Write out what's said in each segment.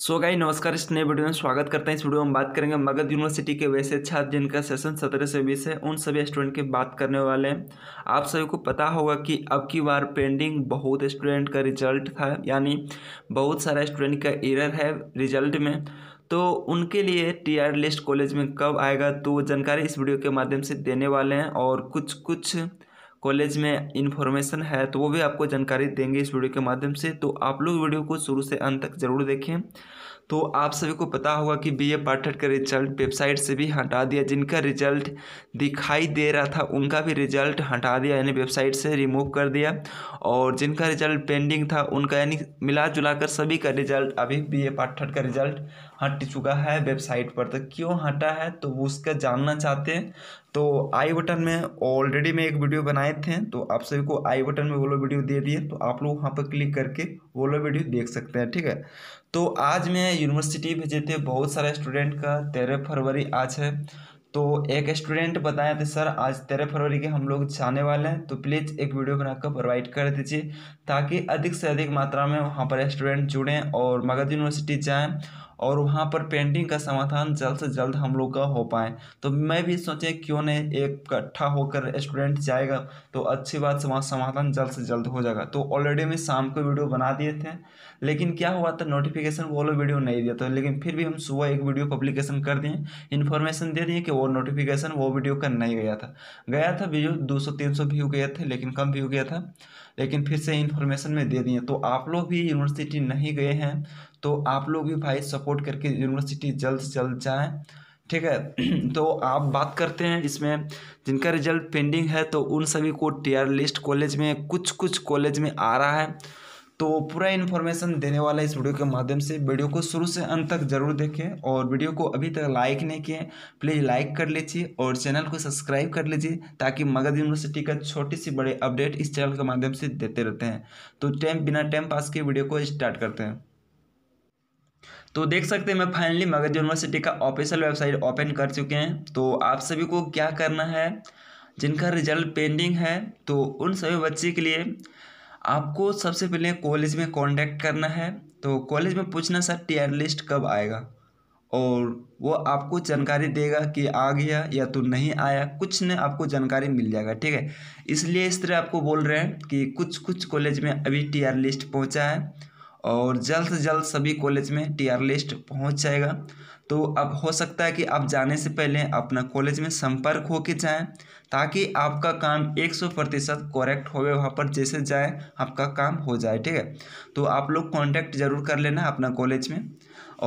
सो गाई नमस्कार इस नए वीडियो में स्वागत करते हैं इस वीडियो में हम बात करेंगे मगध यूनिवर्सिटी के वैसे छात्र जिनका सेशन सत्रह से बीस है उन सभी स्टूडेंट की बात करने वाले हैं आप सभी को पता होगा कि अब की बार पेंडिंग बहुत स्टूडेंट का रिजल्ट था यानी बहुत सारा स्टूडेंट का एरर है रिजल्ट में तो उनके लिए टी लिस्ट कॉलेज में कब आएगा तो जानकारी इस वीडियो के माध्यम से देने वाले हैं और कुछ कुछ कॉलेज में इन्फॉर्मेशन है तो वो भी आपको जानकारी देंगे इस वीडियो के माध्यम से तो आप लोग वीडियो को शुरू से अंत तक ज़रूर देखें तो आप सभी को पता होगा कि बी ए का रिजल्ट वेबसाइट से भी हटा दिया जिनका रिजल्ट दिखाई दे रहा था उनका भी रिजल्ट हटा दिया यानी वेबसाइट से रिमूव कर दिया और जिनका रिजल्ट पेंडिंग था उनका यानी मिला जुला कर सभी का रिजल्ट अभी बी ए का रिजल्ट हट चुका है वेबसाइट पर तो क्यों हटा है तो वो उसका जानना चाहते हैं तो आई बटन में ऑलरेडी मैं एक वीडियो बनाए थे तो आप सभी को आई बटन में वो लोग वीडियो दे दिए तो आप लोग वहाँ पर क्लिक करके वो लोग वीडियो देख सकते हैं ठीक है तो आज मैं यूनिवर्सिटी भेजे थे बहुत सारे स्टूडेंट का तेरह फरवरी आज है तो एक स्टूडेंट बताए थे सर आज तेरह फरवरी के हम लोग जाने वाले हैं तो प्लीज़ एक वीडियो बनाकर प्रोवाइड कर दीजिए ताकि अधिक से अधिक मात्रा में वहाँ पर स्टूडेंट जुड़ें और मगध यूनिवर्सिटी जाएँ और वहाँ पर पेंटिंग का समाधान जल्द से जल्द हम लोग का हो पाए तो मैं भी सोचें क्यों नहीं एक इकट्ठा होकर स्टूडेंट जाएगा तो अच्छी बात से वहाँ समाधान जल्द से जल्द हो जाएगा तो ऑलरेडी मैं शाम को वीडियो बना दिए थे लेकिन क्या हुआ था नोटिफिकेशन वो लोग वीडियो नहीं दिया था लेकिन फिर भी हम सुबह एक वीडियो पब्लिकेशन कर दिए इन्फॉर्मेशन दे दिए कि वो नोटिफिकेशन वो वीडियो का नहीं गया था गया था वीडियो दो सौ तीन सौ व्यू गया थे लेकिन कम व्यू गया था लेकिन फिर से इन्फॉर्मेशन में दे दिए तो आप लोग भी यूनिवर्सिटी नहीं गए हैं तो आप लोग भी भाई सपोर्ट करके यूनिवर्सिटी जल्द से जल्द जाएँ ठीक है तो आप बात करते हैं इसमें जिनका रिजल्ट पेंडिंग है तो उन सभी को टीआर लिस्ट कॉलेज में कुछ कुछ कॉलेज में आ रहा है तो पूरा इन्फॉर्मेशन देने वाला इस वीडियो के माध्यम से वीडियो को शुरू से अंत तक जरूर देखें और वीडियो को अभी तक लाइक नहीं किए प्लीज़ लाइक कर लीजिए और चैनल को सब्सक्राइब कर लीजिए ताकि मगध यूनिवर्सिटी का छोटी सी बड़े अपडेट इस चैनल के माध्यम से देते रहते हैं तो टाइम बिना टाइम पास के वीडियो को स्टार्ट करते हैं तो देख सकते हैं मैं फाइनली मगध यूनिवर्सिटी का ऑफिशियल वेबसाइट ओपन कर चुके हैं तो आप सभी को क्या करना है जिनका रिजल्ट पेंडिंग है तो उन सभी बच्चे के लिए आपको सबसे पहले कॉलेज में कॉन्टैक्ट करना है तो कॉलेज में पूछना सर टीयर लिस्ट कब आएगा और वो आपको जानकारी देगा कि आ गया या तो नहीं आया कुछ ने आपको जानकारी मिल जाएगा ठीक है इसलिए इस तरह आपको बोल रहे हैं कि कुछ कुछ कॉलेज में अभी टीआर लिस्ट पहुंचा है और जल्द से जल्द सभी कॉलेज में टी आर लिस्ट पहुँच जाएगा तो अब हो सकता है कि आप जाने से पहले अपना कॉलेज में संपर्क होके जाएं ताकि आपका काम एक सौ प्रतिशत करेक्ट होवे वहाँ पर जैसे जाए आपका काम हो जाए ठीक है तो आप लोग कांटेक्ट जरूर कर लेना अपना कॉलेज में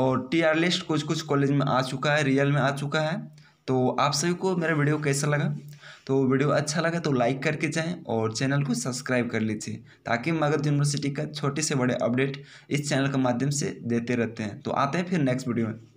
और टी आर लिस्ट कुछ कुछ कॉलेज में आ चुका है रियल में आ चुका है तो आप सभी को मेरा वीडियो कैसा लगा तो वीडियो अच्छा लगा तो लाइक करके जाएं और चैनल को सब्सक्राइब कर लीजिए ताकि मगध यूनिवर्सिटी का छोटे से बड़े अपडेट इस चैनल के माध्यम से देते रहते हैं तो आते हैं फिर नेक्स्ट वीडियो में